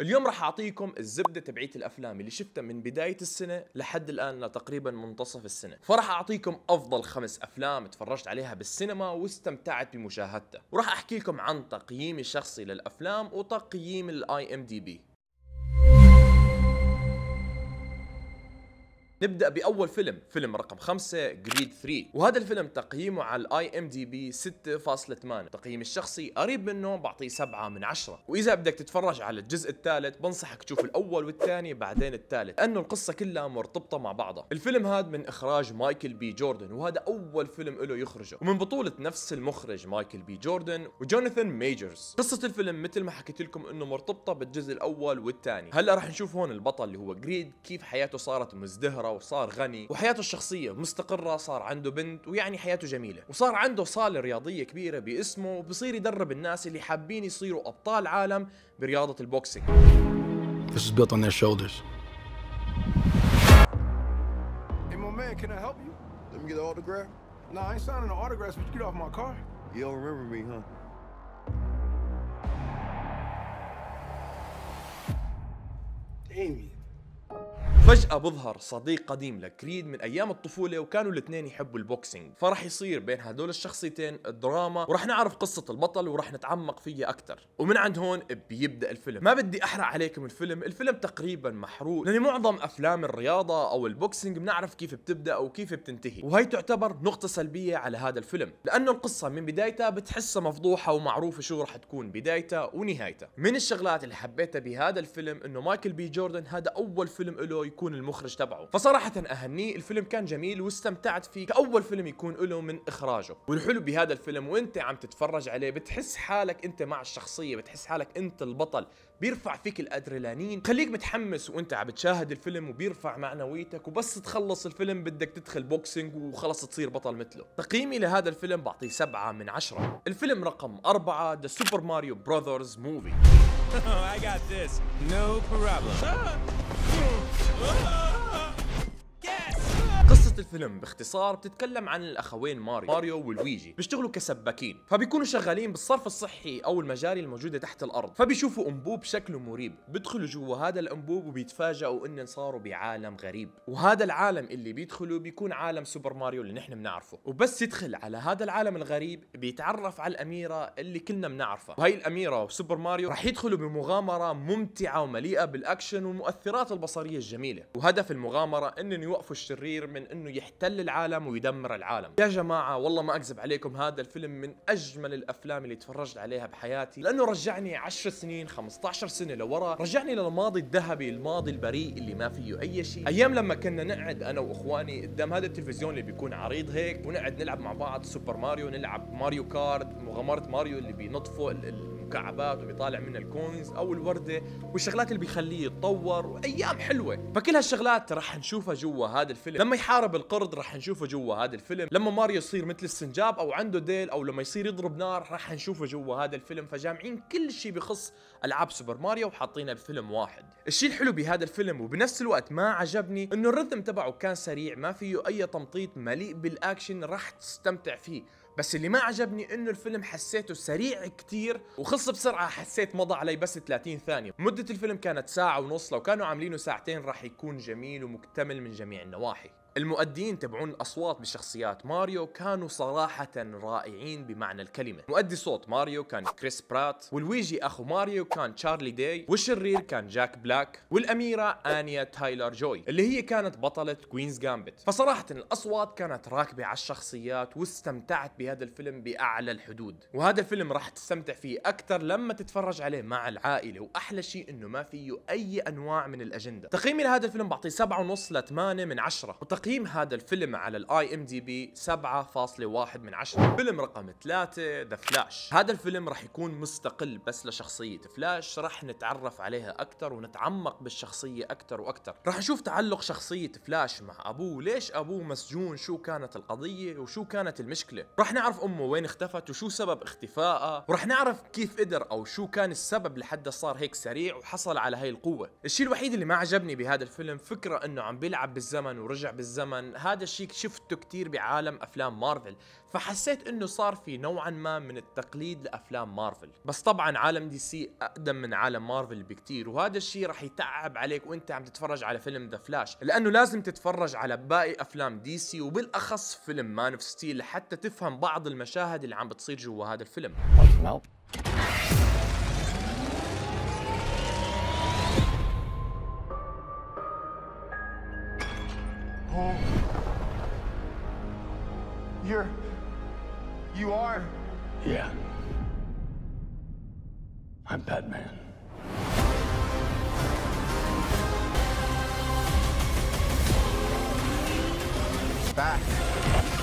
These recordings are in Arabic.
اليوم راح اعطيكم الزبده تبعيت الافلام اللي شفتها من بدايه السنه لحد الان لتقريبا منتصف السنه فراح اعطيكم افضل خمس افلام تفرجت عليها بالسينما واستمتعت بمشاهدتها وراح احكي لكم عن تقييمي الشخصي للافلام وتقييم الاي ام دي بي نبدا باول فيلم فيلم رقم 5 جريد 3 وهذا الفيلم تقييمه على الاي ام دي بي 6.8 تقييم الشخصي قريب منه بعطيه 7 من 10 واذا بدك تتفرج على الجزء الثالث بنصحك تشوف الاول والثاني بعدين الثالث لانه القصه كلها مرتبطه مع بعضها الفيلم هذا من اخراج مايكل بي جوردن وهذا اول فيلم له يخرجه ومن بطوله نفس المخرج مايكل بي جوردن وجوناثان ميجرز قصه الفيلم مثل ما حكيت لكم انه مرتبطه بالجزء الاول والثاني هلا رح نشوف هون البطل اللي هو جريد كيف حياته صارت مزدهره ثورة وصار غني وحياته الشخصية مستقرة صار عنده بنت ويعني حياته جميلة وصار عنده صالة رياضية كبيرة باسمه وبصير يدرب الناس اللي حابين يصيروا أبطال عالم برياضة البوكسينج This is built on their shoulders. Hey, my man, can I help you? Let me get an autograph. Nah, I ain't signing an autograph, but you get off my car. You don't remember me, huh? Damien. فجأة بظهر صديق قديم لكريد من أيام الطفولة وكانوا الاثنين يحبوا البوكسينج فراح يصير بين هدول الشخصيتين الدراما وراح نعرف قصة البطل وراح نتعمق فيها أكثر ومن عند هون بيبدأ الفيلم ما بدي أحرق عليكم الفيلم الفيلم تقريبا محروق لأن معظم أفلام الرياضة أو البوكسينج بنعرف كيف بتبدأ أو كيف بتنتهي وهي تعتبر نقطة سلبية على هذا الفيلم لأنه القصة من بدايتها بتحسها مفضوحة ومعروفة شو راح تكون بدايتها ونهايتها من الشغلات اللي حبيتها بهذا الفيلم إنه مايكل بي جوردن هذا أول فيلم له يكون المخرج تبعه فصراحة أهني الفيلم كان جميل واستمتعت فيه كأول فيلم يكون له من إخراجه والحلو بهذا الفيلم وانت عم تتفرج عليه بتحس حالك انت مع الشخصية بتحس حالك انت البطل بيرفع فيك الأدرينالين خليك متحمس وانت عم بتشاهد الفيلم وبيرفع معنويتك وبس تخلص الفيلم بدك تدخل بوكسينج وخلص تصير بطل مثله تقييمي لهذا الفيلم بعطيه سبعة من عشرة الفيلم رقم أربعة ذا سوبر ماريو براذرز موفي I got this. No problem. Whoa! قصة الفيلم باختصار بتتكلم عن الاخوين ماريو ماريو ولويجي بيشتغلوا كسباكين فبيكونوا شغالين بالصرف الصحي او المجاري الموجودة تحت الارض فبيشوفوا انبوب شكله مريب بيدخلوا جوا هذا الانبوب وبيتفاجئوا ان صاروا بعالم غريب وهذا العالم اللي بيدخلوا بيكون عالم سوبر ماريو اللي نحن بنعرفه وبس يدخل على هذا العالم الغريب بيتعرف على الاميرة اللي كلنا بنعرفها وهي الاميرة وسوبر ماريو رح يدخلوا بمغامرة ممتعة ومليئة بالاكشن والمؤثرات البصرية الجميلة وهدف المغامرة انهم يوقفوا الشرير من انه انه يحتل العالم ويدمر العالم يا جماعه والله ما اكذب عليكم هذا الفيلم من اجمل الافلام اللي تفرجت عليها بحياتي لانه رجعني 10 سنين 15 سنه لورا رجعني للماضي الذهبي الماضي البريء اللي ما فيه اي شيء ايام لما كنا نقعد انا واخواني قدام هذا التلفزيون اللي بيكون عريض هيك ونقعد نلعب مع بعض سوبر ماريو نلعب ماريو كارد مغامره ماريو اللي بينط فوق مكعبات وبيطالع منها الكوينز او الورده والشغلات اللي بيخليه يتطور وايام حلوه فكل هالشغلات رح نشوفها جوا هذا الفيلم لما يحارب القرد رح نشوفه جوا هذا الفيلم لما ماريو يصير مثل السنجاب او عنده ديل او لما يصير يضرب نار رح نشوفه جوا هذا الفيلم فجامعين كل شيء بخص العاب سوبر ماريو وحاطينها بفيلم واحد الشيء الحلو بهذا الفيلم وبنفس الوقت ما عجبني انه الرتم تبعه كان سريع ما فيه اي تمطيط مليء بالاكشن رح تستمتع فيه بس اللي ما عجبني انه الفيلم حسيته سريع كتير وخلص بسرعه حسيت مضى علي بس 30 ثانيه مده الفيلم كانت ساعه ونص لو كانوا عاملينه ساعتين راح يكون جميل ومكتمل من جميع النواحي المؤدين تبعون الاصوات بشخصيات ماريو كانوا صراحه رائعين بمعنى الكلمه مؤدي صوت ماريو كان كريس برات والويجي اخو ماريو كان تشارلي داي والشرير كان جاك بلاك والاميره انيا تايلر جوي اللي هي كانت بطله كوينز جامبت فصراحه الاصوات كانت راكبه على الشخصيات واستمتعت بهذا الفيلم باعلى الحدود وهذا الفيلم راح تستمتع فيه اكثر لما تتفرج عليه مع العائله واحلى شيء انه ما فيه اي انواع من الاجنده تقييمي لهذا الفيلم بعطيه 7.5 ل 8 من 10 تقييم هذا الفيلم على الاي ام دي بي 7.1 من 10 فيلم رقم 3 ذا فلاش هذا الفيلم راح يكون مستقل بس لشخصية فلاش راح نتعرف عليها اكثر ونتعمق بالشخصية اكثر واكثر راح نشوف تعلق شخصية فلاش مع ابوه ليش ابوه مسجون شو كانت القضية وشو كانت المشكلة راح نعرف امه وين اختفت وشو سبب اختفائها وراح نعرف كيف قدر او شو كان السبب لحد صار هيك سريع وحصل على هاي القوة الشيء الوحيد اللي ما عجبني بهذا الفيلم فكرة انه عم بيلعب بالزمن ورجع بالزمن الزمن هذا الشيء شفته كتير بعالم أفلام مارفل فحسيت انه صار في نوعا ما من التقليد لافلام مارفل بس طبعا عالم دي سي اقدم من عالم مارفل بكتير وهذا الشيء رح يتعب عليك وانت عم تتفرج على فيلم ذا فلاش لانه لازم تتفرج على باقي افلام دي سي وبالاخص فيلم مان اوف ستيل لحتى تفهم بعض المشاهد اللي عم بتصير جوا هذا الفيلم You're. You are. Yeah. I'm Batman. Back.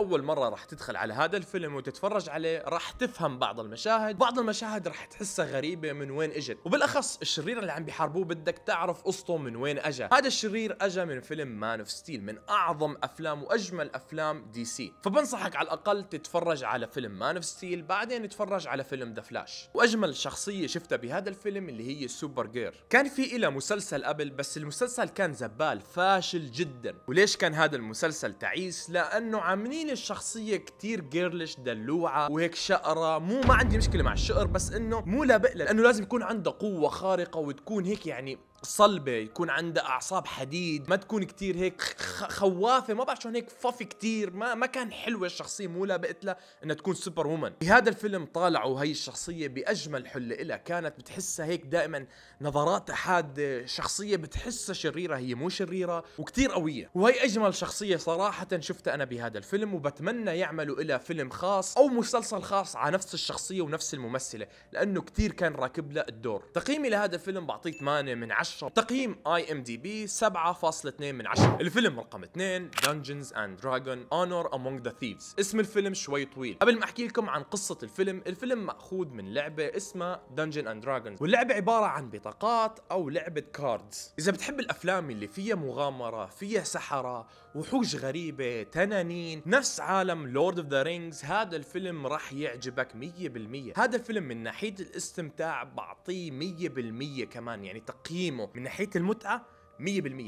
اول مره راح تدخل على هذا الفيلم وتتفرج عليه راح تفهم بعض المشاهد بعض المشاهد راح تحسها غريبه من وين اجت وبالاخص الشرير اللي عم بيحاربوه بدك تعرف قصته من وين اجى هذا الشرير اجى من فيلم مان اوف ستيل من اعظم افلام واجمل افلام دي سي فبنصحك على الاقل تتفرج على فيلم مان اوف ستيل بعدين تتفرج على فيلم ذا فلاش واجمل شخصيه شفتها بهذا الفيلم اللي هي سوبر جير كان في إلها مسلسل قبل بس المسلسل كان زبال فاشل جدا وليش كان هذا المسلسل تعيس لانه عاملين هي الشخصيه كتير جيرلش دلوعه وهيك شقره مو ما عندي مشكله مع الشقر بس انه مو لابق لانه لازم يكون عنده قوه خارقه وتكون هيك يعني صلبة يكون عندها أعصاب حديد ما تكون كتير هيك خوافة ما بعرف شلون هيك فافي كتير ما ما كان حلوة الشخصية مو لابقت لها إنها تكون سوبر وومن بهذا الفيلم طالعوا هي الشخصية بأجمل حلة إلها كانت بتحسها هيك دائما نظراتها حادة شخصية بتحسها شريرة هي مو شريرة وكتير قوية وهي أجمل شخصية صراحة شفتها أنا بهذا الفيلم وبتمنى يعملوا إلها فيلم خاص أو مسلسل خاص على نفس الشخصية ونفس الممثلة لأنه كتير كان راكب لها الدور تقييمي لهذا الفيلم بعطيه 8 من 10 10 تقييم اي ام دي بي 7.2 من 10 الفيلم رقم 2 دنجنز اند دراجون اونر امونج ذا ثيفز اسم الفيلم شوي طويل قبل ما احكي لكم عن قصة الفيلم الفيلم مأخوذ من لعبة اسمها دنجن اند دراجونز واللعبة عبارة عن بطاقات او لعبة كاردز اذا بتحب الافلام اللي فيها مغامرة فيها سحرة وحوش غريبة تنانين نفس عالم لورد اوف ذا رينجز هذا الفيلم راح يعجبك 100% هذا الفيلم من ناحية الاستمتاع بعطيه 100% كمان يعني تقييم فيلمه من ناحيه المتعه 100%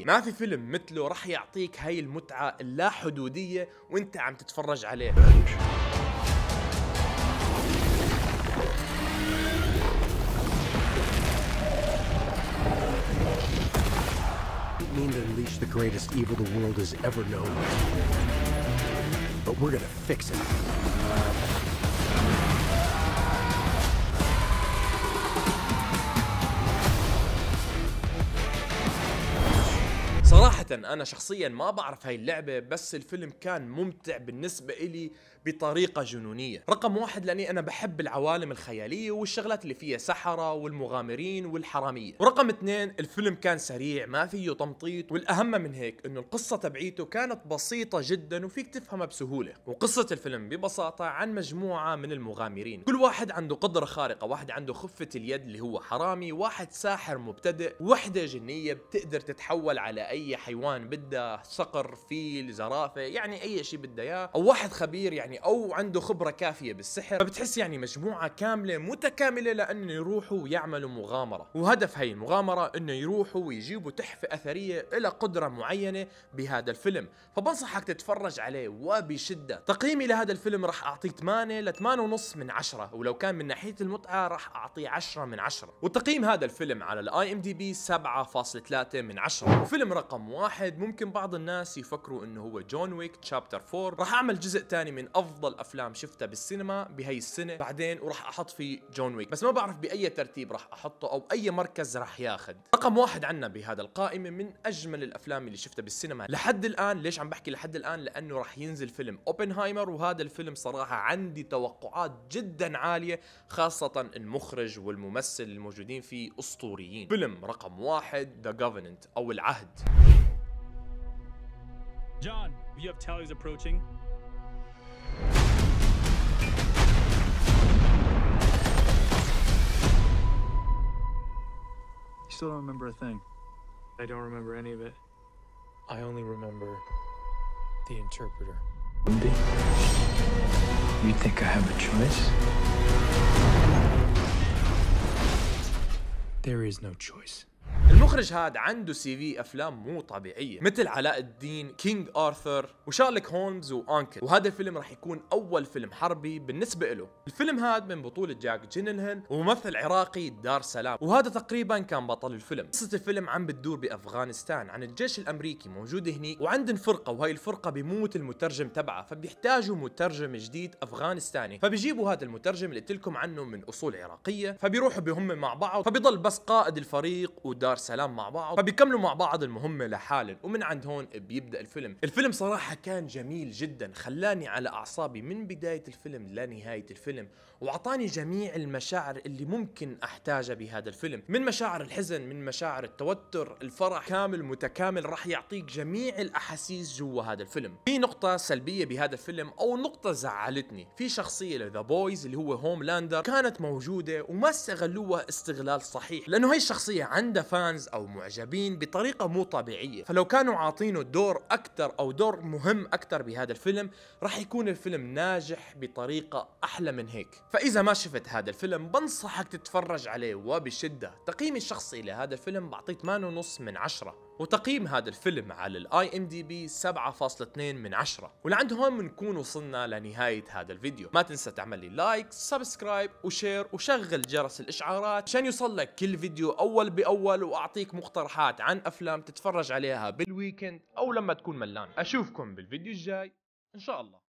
ما في فيلم مثله رح يعطيك هاي المتعه اللا حدوديه وانت عم تتفرج عليه mean to unleash the greatest evil the world has ever known. But we're gonna fix it. انا شخصيا ما بعرف هاي اللعبه بس الفيلم كان ممتع بالنسبه الي بطريقه جنونيه رقم واحد لاني انا بحب العوالم الخياليه والشغلات اللي فيها سحره والمغامرين والحراميه ورقم اثنين الفيلم كان سريع ما فيه تمطيط والاهم من هيك انه القصه تبعيته كانت بسيطه جدا وفيك تفهمها بسهوله وقصه الفيلم ببساطه عن مجموعه من المغامرين كل واحد عنده قدره خارقه واحد عنده خفه اليد اللي هو حرامي واحد ساحر مبتدئ وحده جنيه بتقدر تتحول على اي حيوان حيوان بده صقر فيل زرافه يعني اي شيء بده اياه او واحد خبير يعني او عنده خبره كافيه بالسحر فبتحس يعني مجموعه كامله متكامله لانه يروحوا ويعملوا مغامره وهدف هي المغامره انه يروحوا ويجيبوا تحفه اثريه إلى قدره معينه بهذا الفيلم فبنصحك تتفرج عليه وبشده تقييمي لهذا الفيلم راح اعطيه 8 ل 8.5 من 10 ولو كان من ناحيه المتعه راح اعطيه 10 من 10 وتقييم هذا الفيلم على الاي ام دي بي 7.3 من 10 وفيلم رقم واحد واحد ممكن بعض الناس يفكروا انه هو جون ويك تشابتر 4 راح اعمل جزء ثاني من افضل افلام شفتها بالسينما بهي السنه بعدين وراح احط فيه جون ويك بس ما بعرف باي ترتيب راح احطه او اي مركز راح ياخذ رقم واحد عنا بهذا القائمه من اجمل الافلام اللي شفتها بالسينما لحد الان ليش عم بحكي لحد الان لانه راح ينزل فيلم اوبنهايمر وهذا الفيلم صراحه عندي توقعات جدا عاليه خاصه المخرج والممثل الموجودين فيه اسطوريين فيلم رقم واحد ذا جوفرننت او العهد John, you have tallies approaching. You still don't remember a thing. I don't remember any of it. I only remember the interpreter. You think I have a choice? There is no choice. المخرج هذا عنده سي في افلام مو طبيعيه مثل علاء الدين كينج ارثر وشارلوك هولمز وانكل وهذا الفيلم راح يكون اول فيلم حربي بالنسبه له الفيلم هذا من بطوله جاك جينلهن وممثل عراقي دار سلام وهذا تقريبا كان بطل الفيلم قصه الفيلم عم بتدور بافغانستان عن الجيش الامريكي موجود هني وعندن فرقه وهي الفرقه بموت المترجم تبعها فبيحتاجوا مترجم جديد افغانستاني فبيجيبوا هذا المترجم اللي قلت لكم عنه من اصول عراقيه فبيروحوا بهم مع بعض فبيضل بس قائد الفريق ودار سلام مع بعض فبيكملوا مع بعض المهمة لحالهم ومن عند هون بيبدأ الفيلم الفيلم صراحة كان جميل جدا خلاني على أعصابي من بداية الفيلم لنهاية الفيلم وعطاني جميع المشاعر اللي ممكن احتاجها بهذا الفيلم من مشاعر الحزن من مشاعر التوتر الفرح كامل متكامل راح يعطيك جميع الاحاسيس جوا هذا الفيلم في نقطه سلبيه بهذا الفيلم او نقطه زعلتني في شخصيه لذا بويز اللي هو هوملاندر كانت موجوده وما استغلوها استغلال صحيح لانه هي الشخصيه عندها فانز او معجبين بطريقه مو طبيعيه فلو كانوا عاطينه دور اكثر او دور مهم اكثر بهذا الفيلم راح يكون الفيلم ناجح بطريقه احلى من هيك فإذا ما شفت هذا الفيلم بنصحك تتفرج عليه وبشدة تقييمي الشخصي لهذا الفيلم بعطيه 8.5 من 10 وتقييم هذا الفيلم على الاي ام دي بي 7.2 من 10 ولعند هون بنكون وصلنا لنهاية هذا الفيديو ما تنسى تعمل لي لايك سبسكرايب وشير وشغل جرس الاشعارات عشان يوصلك كل فيديو اول باول واعطيك مقترحات عن افلام تتفرج عليها بالويكند او لما تكون ملان اشوفكم بالفيديو الجاي ان شاء الله